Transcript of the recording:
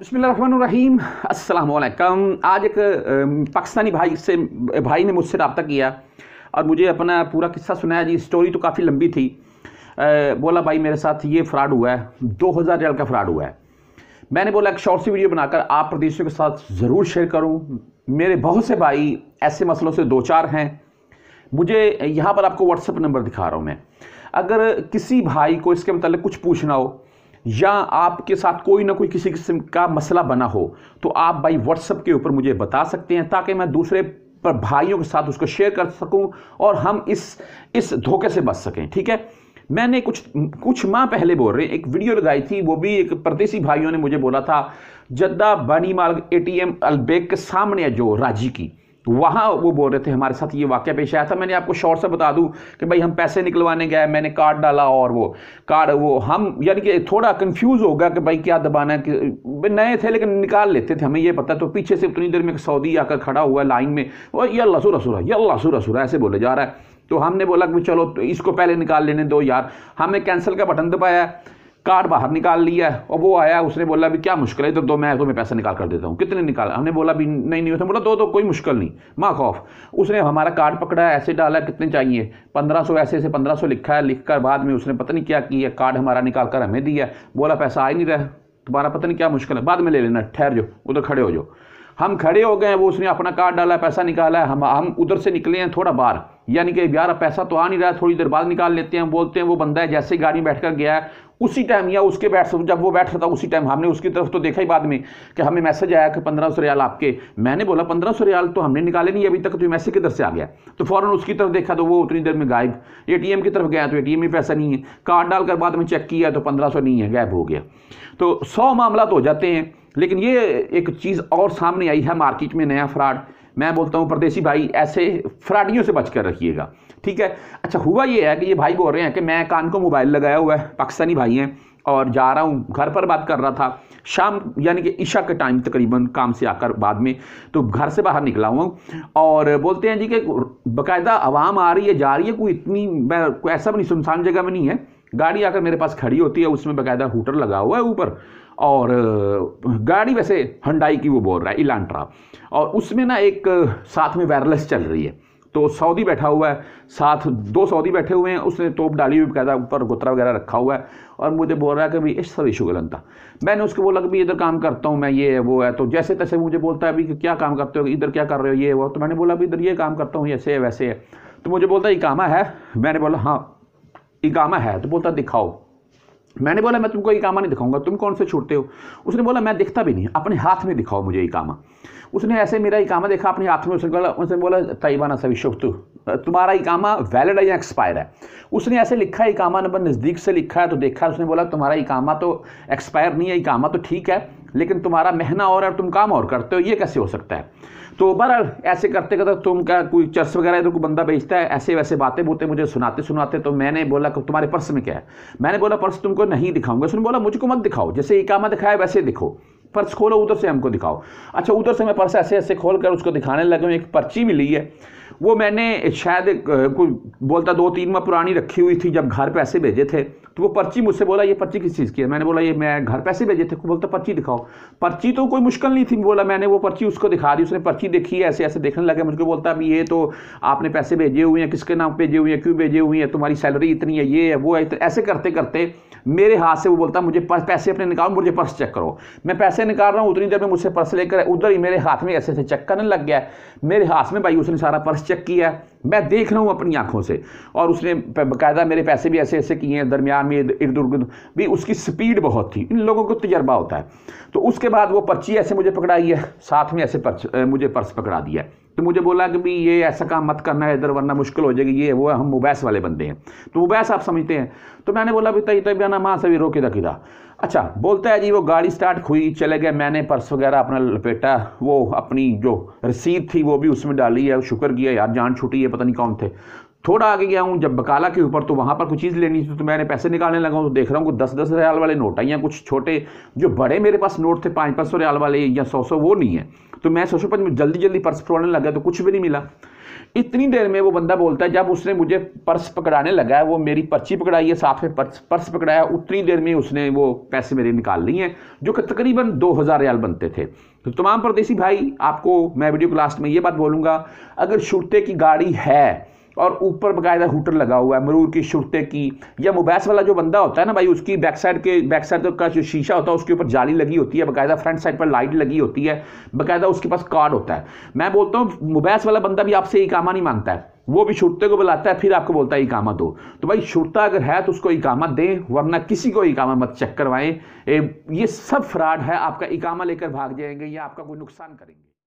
बसमीम अल्लाम आज एक पाकिस्तानी भाई से भाई ने मुझसे रबता किया और मुझे अपना पूरा किस्सा सुनाया जी स्टोरी तो काफ़ी लंबी थी बोला भाई मेरे साथ ये फ़्रॉड हुआ है दो हज़ार रियल का फ़्रॉड हुआ है मैंने बोला एक शॉर्ट सी वीडियो बनाकर आप प्रदेशों के साथ ज़रूर शेयर करूँ मेरे बहुत से भाई ऐसे मसलों से दो चार हैं मुझे यहाँ पर आपको व्हाट्सअप नंबर दिखा रहा हूँ मैं अगर किसी भाई को इसके मतलब कुछ पूछना हो या आपके साथ कोई ना कोई किसी किस्म का मसला बना हो तो आप भाई व्हाट्सएप के ऊपर मुझे बता सकते हैं ताकि मैं दूसरे पर भाइयों के साथ उसको शेयर कर सकूं और हम इस इस धोखे से बच सकें ठीक है मैंने कुछ कुछ माह पहले बोल रहे एक वीडियो लगाई थी वो भी एक परदेसी भाइयों ने मुझे बोला था जद्दा मार्ग ए टी एम अलबेग के सामने है जो राजी की तो वहाँ वो बोल रहे थे हमारे साथ ये वाक्य पेश आया था मैंने आपको शॉर्ट से बता दूं कि भाई हम पैसे निकलवाने गए मैंने कार्ड डाला और वो कार्ड वो हम यानी कि थोड़ा कंफ्यूज होगा कि भाई क्या दबाना है कि नए थे लेकिन निकाल लेते थे हमें ये पता तो पीछे से उतनी देर में सऊदी आकर खड़ा हुआ लाइन में वो ये अल्लाह सूरा सूरा ये अल्लाह सूरा ऐसे बोले जा रहा है तो हमने बोला कि चलो तो इसको पहले निकाल लेने दो यार हमने कैंसिल का बटन दबाया कार्ड बाहर निकाल लिया और वो आया उसने बोला भी क्या मुश्किल है तो दो मैं तो मैं पैसा निकाल कर देता हूँ कितने निकाल हमने बोला भी नहीं नहीं उसने बोला दो तो कोई मुश्किल नहीं माँ खौफ उसने हमारा कार्ड पकड़ा ऐसे डाला कितने चाहिए पंद्रह सौ ऐसे ऐसे पंद्रह सौ लिखा है लिख कर बाद में उसने पता नहीं क्या किया कार्ड हमारा निकाल कर हमें दिया बोला पैसा आ ही नहीं रहा तुम्हारा पता नहीं क्या मुश्किल है बाद में ले लेना ठहर जाओ उधर खड़े हो जाओ हम खड़े हो गए वो उसने अपना कार्ड डाला पैसा निकाला है हम हम उधर से निकले हैं थोड़ा बाहर यानी कि यार पैसा तो आ नहीं रहा थोड़ी देर बाद निकाल लेते हैं बोलते हैं वो बंदा है जैसे गाड़ी में बैठ कर गया है उसी टाइम या उसके बैठ जब वो बैठ रहा था उसी टाइम हमने उसकी तरफ तो देखा ही बाद में कि हमें मैसेज आया कि पंद्रह सौ रियाल आपके मैंने बोला पंद्रह सौ रियाल तो हमने निकाले नहीं अभी तक तो मैसेज किधर से आ गया तो फौरन उसकी तरफ देखा तो वो उतनी देर में गायब एम की तरफ गया तो एम में पैसा नहीं है कार्ड डालकर बाद में चेक किया तो पंद्रह नहीं है गायब हो गया तो सौ मामला तो हो जाते हैं लेकिन ये एक चीज़ और सामने आई है मार्केट में नया फ्रॉड मैं बोलता हूँ परदेसी भाई ऐसे फ्राडियों से बच कर रखिएगा ठीक है अच्छा हुआ ये है कि ये भाई बोल रहे हैं कि मैं कान को मोबाइल लगाया हुआ है पाकिस्तानी भाई हैं और जा रहा हूँ घर पर बात कर रहा था शाम यानी कि ईशा के टाइम तकरीबन काम से आकर बाद में तो घर से बाहर निकला हुआ और बोलते हैं जी कि बाकायदा आवाम आ रही है जा रही है कोई इतनी मैं कोई ऐसा भी नहीं सुनसान जगह में नहीं है गाड़ी आकर मेरे पास खड़ी होती है उसमें बकायदा हूटर लगा हुआ है ऊपर और गाड़ी वैसे हंडाई की वो बोल रहा है इलांट्रा और उसमें ना एक साथ में वायरलेस चल रही है तो सऊदी बैठा हुआ है साथ दो सऊदी बैठे हुए हैं उसने तोप डाली हुई बकायदा ऊपर गुतरा वगैरह रखा हुआ है और मुझे बोल रहा है कि भाई इस सब गलन था मैंने उसको बोला कि भाई इधर काम करता हूँ मैं ये वो है तो जैसे तैसे मुझे बोलता है अभी क्या काम करते हो इधर क्या कर रहे हो ये वो तो मैंने बोला अभी इधर ये काम करता हूँ ऐसे है वैसे है तो मुझे बोलता है ये कामा है मैंने बोला हाँ इकामा है तो बोलता दिखाओ मैंने बोला मैं तुमको इकामा नहीं दिखाऊंगा तुम कौन से छूटते हो उसने बोला मैं दिखता भी नहीं अपने हाथ में दिखाओ मुझे इकामा उसने ऐसे मेरा इकामा देखा अपने हाथ में उसने बोला उसने बोला तयबाना तु तुम्हारा इकामा वैलिड है या एक्सपायर है उसने ऐसे लिखा है इकामा नंबर नज़दीक से लिखा है तो देखा उसने बोला तुम्हारा इकामा तो एक्सपायर नहीं है इकामा तो ठीक है लेकिन तुम्हारा महीना और है तुम काम और करते हो ये कैसे हो सकता है तो बहरहाल ऐसे करते करते तुम क्या कोई चर्च वगैरह इधर कोई बंदा बेचता है ऐसे वैसे बातें बूते मुझे सुनाते सुनाते तो मैंने बोला कि तुम्हारे पर्स में क्या है मैंने बोला पर्स तुमको नहीं दिखाऊंगा उसने बोला मुझको मत दिखाओ जैसे इकामा दिखाया वैसे दिखो पर्स खोलो उधर से हमको दिखाओ अच्छा उधर से मैं पर्स ऐसे ऐसे खोल कर उसको दिखाने लगा एक पर्ची मिली है वो मैंने शायद कोई बोलता दो तीन माह पुरानी रखी हुई थी जब घर ऐसे भेजे थे तो वो पर्ची मुझसे बोला ये पर्ची किस चीज़ की है मैंने बोला ये मैं घर पैसे भेजे थे बोलता पर्ची दिखाओ पर्ची तो कोई मुश्किल नहीं थी बोला मैंने वो पर्ची उसको दिखा दी उसने पर्ची देखी ऐसे ऐसे देखने लगे मुझको बोलता अभी ये तो आपने पैसे भेजे हुए हैं किसके नाम भेजे हुए हैं क्यों भेजे हुए हैं तुम्हारी सैलरी इतनी है ये है वो है ऐसे करते करते मेरे हाथ से वो बोलता मुझे पैसे अपने निकालो मुझे पर्स चेक करो मैं पैसे निकाल रहा हूँ उतनी देर में मुझसे पर्स लेकर उधर ही मेरे हाथ में ऐसे ऐसे चेक करने लग गया मेरे हाथ में भाई उसने सारा पर्स चेक किया मैं देख रहा हूँ अपनी आंखों से और उसने बाकायदा मेरे पैसे भी ऐसे ऐसे किए हैं दरमियान में इर्द उर्द भी उसकी स्पीड बहुत थी इन लोगों को तजर्बा होता है तो उसके बाद वो पर्ची ऐसे मुझे पकड़ाई है साथ में ऐसे पर्च मुझे पर्स पकड़ा दिया है तो मुझे बोला कि भाई ये ऐसा काम मत करना है इधर वरना मुश्किल हो जाएगी ये वो हम मुबैस वाले बंदे हैं तो मुबैस आप समझते हैं तो मैंने बोला भाई तई तबिया ना माँ सभी रो किदा किदा अच्छा बोलता है जी वो गाड़ी स्टार्ट हुई चले गए मैंने पर्स वगैरह अपना लपेटा वो अपनी जो रसीद थी वो भी उसमें डाली है शुक्र किया यार जान छुटी है पता नहीं कौन थे थोड़ा आगे गया हूँ जब बकाला के ऊपर तो वहाँ पर कुछ चीज़ लेनी थी तो मैंने पैसे निकालने लगा हूँ तो देख रहा हूँ दस दस रियाल वाले नोट हैं या कुछ छोटे जो बड़े मेरे पास नोट थे पाँच पाँच सौ रियाल वाले या सौ सौ वो नहीं है तो मैं सौ सौ जल्दी जल्दी पर्स पकड़ने लगा तो कुछ भी नहीं मिला इतनी देर में वो बंदा बोलता है जब उसने मुझे पर्स पकड़ाने लगा है वो मेरी पर्ची पकड़ाई है साथ में पर्स पर्स पकड़ाया उतनी देर में उसने वो पैसे मेरे निकाल लिए हैं जो तकरीबन दो हज़ार रियाल बनते थे तो तमाम परदेसी भाई आपको मैं वीडियो क्लास में ये बात बोलूँगा अगर शुरते की गाड़ी है और ऊपर बकायदा हुटर लगा हुआ है मरूर की शुरते की या मुबैस वाला जो बंदा होता है ना भाई उसकी बैक साइड के बैक साइड का जो शीशा होता है उसके ऊपर जाली लगी होती है बाकायदा फ्रंट साइड पर लाइट लगी होती है बाकायदा उसके पास कार्ड होता है मैं बोलता हूँ मुबैस वाला बंदा भी आपसे इकामा नहीं मांगता है वो भी शुरते को बुलाता है फिर आपको बोलता है इकामा दो तो भाई शुरता अगर है तो उसको इकामा दें वरना किसी को इकामा मत चेक करवाएं ये सब फ्रॉड है आपका इकामा लेकर भाग जाएंगे या आपका कोई नुकसान करेंगे